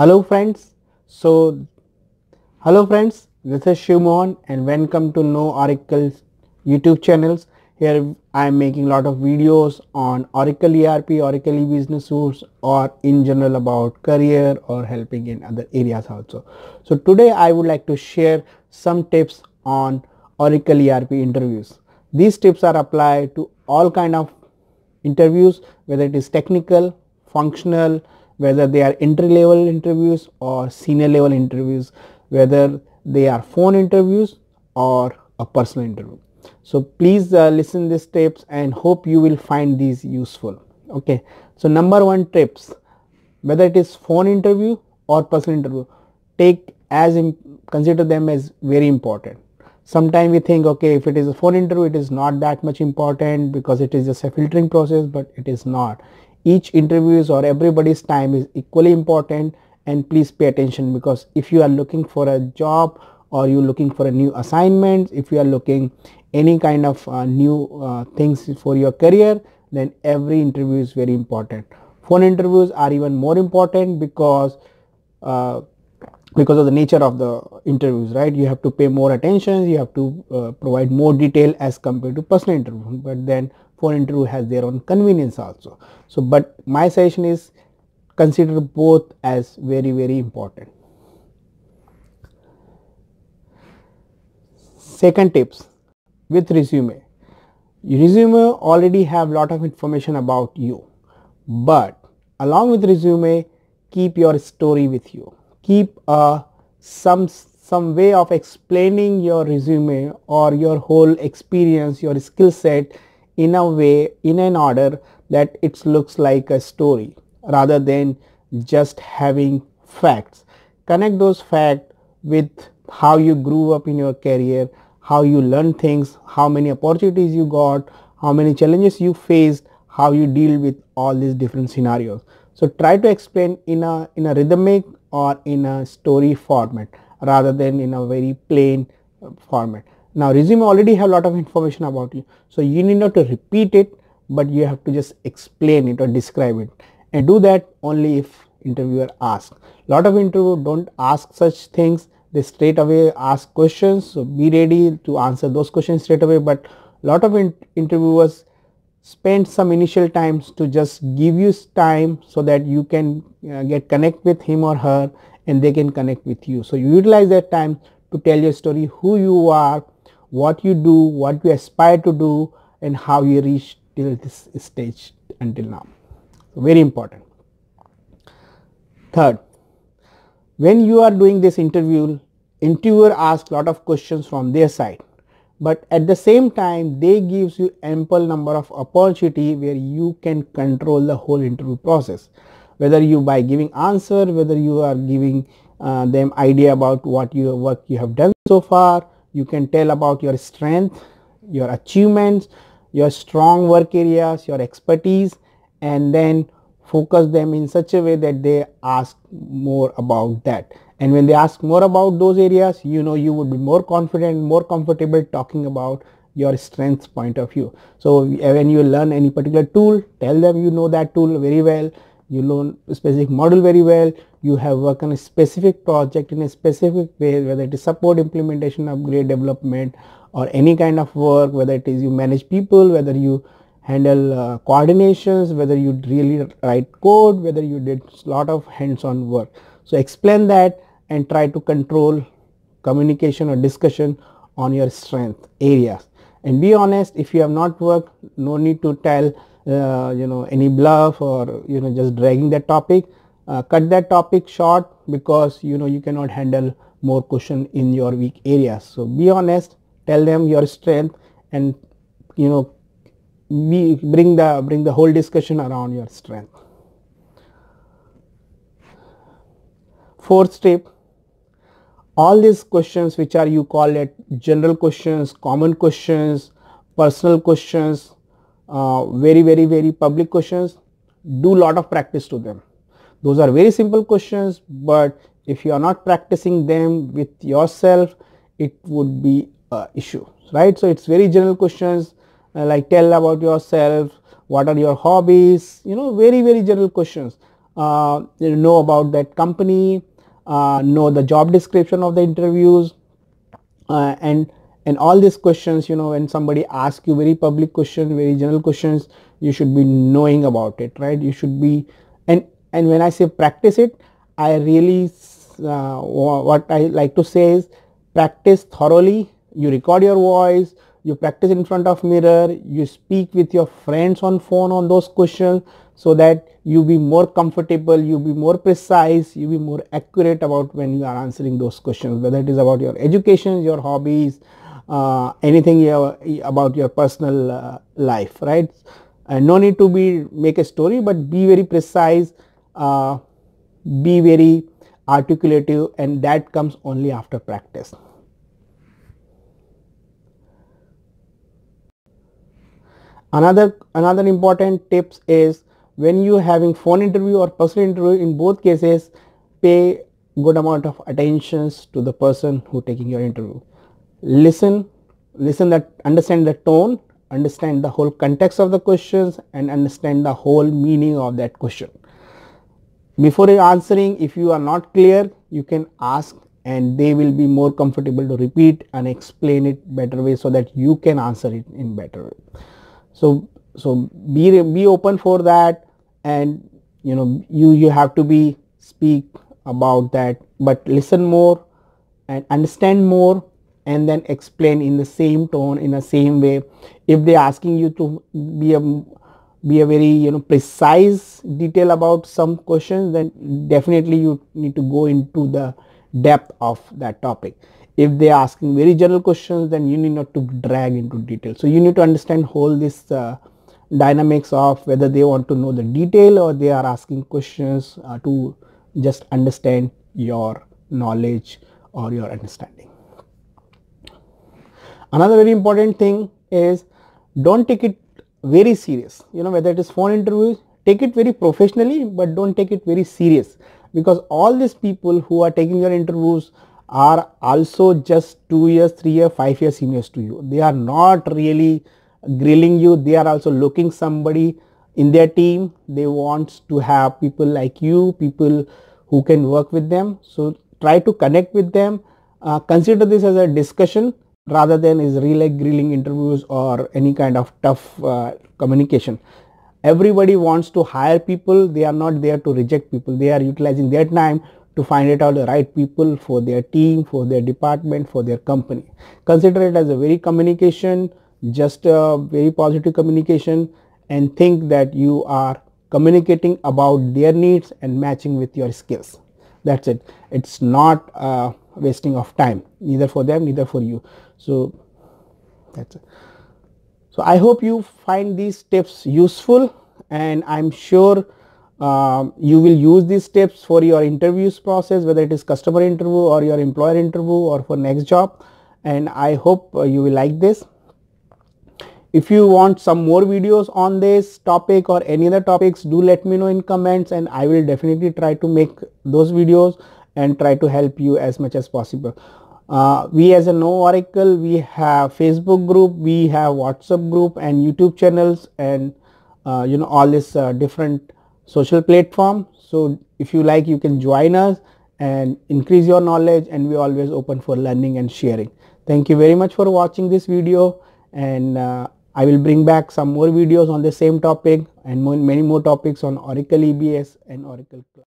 Hello friends, so hello friends, this is Shivmohan and welcome to No Oracle YouTube channels. Here I am making a lot of videos on Oracle ERP, Oracle e-Business Tools, or in general about career or helping in other areas also. So today I would like to share some tips on Oracle ERP interviews. These tips are applied to all kind of interviews whether it is technical, functional, whether they are entry level interviews or senior level interviews, whether they are phone interviews or a personal interview. So please uh, listen these tips and hope you will find these useful. Okay. So number one tips, whether it is phone interview or personal interview, take as consider them as very important. Sometimes we think, okay, if it is a phone interview, it is not that much important because it is just a filtering process, but it is not each interview is or everybody's time is equally important and please pay attention because if you are looking for a job or you're looking for a new assignment if you are looking any kind of uh, new uh, things for your career then every interview is very important phone interviews are even more important because uh, because of the nature of the interviews right you have to pay more attention you have to uh, provide more detail as compared to personal interview but then phone interview has their own convenience also. So, but my suggestion is consider both as very very important. Second tips with resume. Your resume already have lot of information about you, but along with resume keep your story with you. Keep uh, some some way of explaining your resume or your whole experience, your skill set in a way in an order that it looks like a story rather than just having facts. Connect those facts with how you grew up in your career, how you learn things, how many opportunities you got, how many challenges you faced, how you deal with all these different scenarios. So try to explain in a, in a rhythmic or in a story format rather than in a very plain format. Now resume already have a lot of information about you. So you need not to repeat it but you have to just explain it or describe it and do that only if interviewer asks. Lot of interview don't ask such things they straight away ask questions so be ready to answer those questions straight away but lot of in interviewers spend some initial times to just give you time so that you can uh, get connect with him or her and they can connect with you. So you utilize that time to tell your story who you are what you do, what you aspire to do and how you reach till this stage until now. Very important. Third, when you are doing this interview, interviewer asks lot of questions from their side but at the same time they gives you ample number of opportunity where you can control the whole interview process whether you by giving answer whether you are giving uh, them idea about what your work you have done so far you can tell about your strength, your achievements, your strong work areas, your expertise and then focus them in such a way that they ask more about that. And when they ask more about those areas, you know you would be more confident, more comfortable talking about your strengths point of view. So when you learn any particular tool, tell them you know that tool very well you learn specific model very well, you have worked on a specific project in a specific way, whether it is support implementation, upgrade, development or any kind of work, whether it is you manage people, whether you handle uh, coordinations, whether you really write code, whether you did lot of hands-on work. So explain that and try to control communication or discussion on your strength areas. And be honest, if you have not worked, no need to tell uh, you know any bluff or you know just dragging that topic uh, cut that topic short because you know you cannot handle more question in your weak areas so be honest tell them your strength and you know we bring the bring the whole discussion around your strength fourth step all these questions which are you call it general questions common questions personal questions uh, very very very public questions do lot of practice to them those are very simple questions but if you are not practicing them with yourself it would be issue right so it's very general questions uh, like tell about yourself what are your hobbies you know very very general questions uh, you know about that company uh, know the job description of the interviews uh, and and all these questions you know when somebody asks you very public question very general questions you should be knowing about it right you should be and and when i say practice it i really uh, what i like to say is practice thoroughly you record your voice you practice in front of mirror you speak with your friends on phone on those questions so that you be more comfortable you be more precise you be more accurate about when you are answering those questions whether it is about your education your hobbies uh, anything about your personal uh, life, right? And uh, no need to be make a story, but be very precise, uh, be very articulative, and that comes only after practice. Another another important tips is when you having phone interview or personal interview in both cases pay good amount of attentions to the person who taking your interview listen listen that understand the tone understand the whole context of the questions and understand the whole meaning of that question before answering if you are not clear you can ask and they will be more comfortable to repeat and explain it better way so that you can answer it in better way so so be be open for that and you know you you have to be speak about that but listen more and understand more and then explain in the same tone in the same way if they're asking you to be a be a very you know precise detail about some questions then definitely you need to go into the depth of that topic if they are asking very general questions then you need not to drag into detail so you need to understand whole this uh, dynamics of whether they want to know the detail or they are asking questions uh, to just understand your knowledge or your understanding Another very important thing is don't take it very serious, you know whether it is phone interviews, take it very professionally but don't take it very serious because all these people who are taking your interviews are also just 2 years, 3 years, 5 years seniors to you. They are not really grilling you, they are also looking somebody in their team. They want to have people like you, people who can work with them. So try to connect with them. Uh, consider this as a discussion rather than is relay grilling interviews or any kind of tough uh, communication everybody wants to hire people they are not there to reject people they are utilizing their time to find it out the right people for their team for their department for their company consider it as a very communication just a very positive communication and think that you are communicating about their needs and matching with your skills that's it it's not a uh, wasting of time neither for them neither for you so, that's it. So, I hope you find these tips useful and I am sure um, you will use these tips for your interviews process whether it is customer interview or your employer interview or for next job and I hope uh, you will like this. If you want some more videos on this topic or any other topics do let me know in comments and I will definitely try to make those videos and try to help you as much as possible. Uh, we as a No Oracle, we have Facebook group, we have WhatsApp group and YouTube channels and uh, you know all these uh, different social platform. So if you like, you can join us and increase your knowledge and we always open for learning and sharing. Thank you very much for watching this video and uh, I will bring back some more videos on the same topic and more, many more topics on Oracle EBS and Oracle Cloud.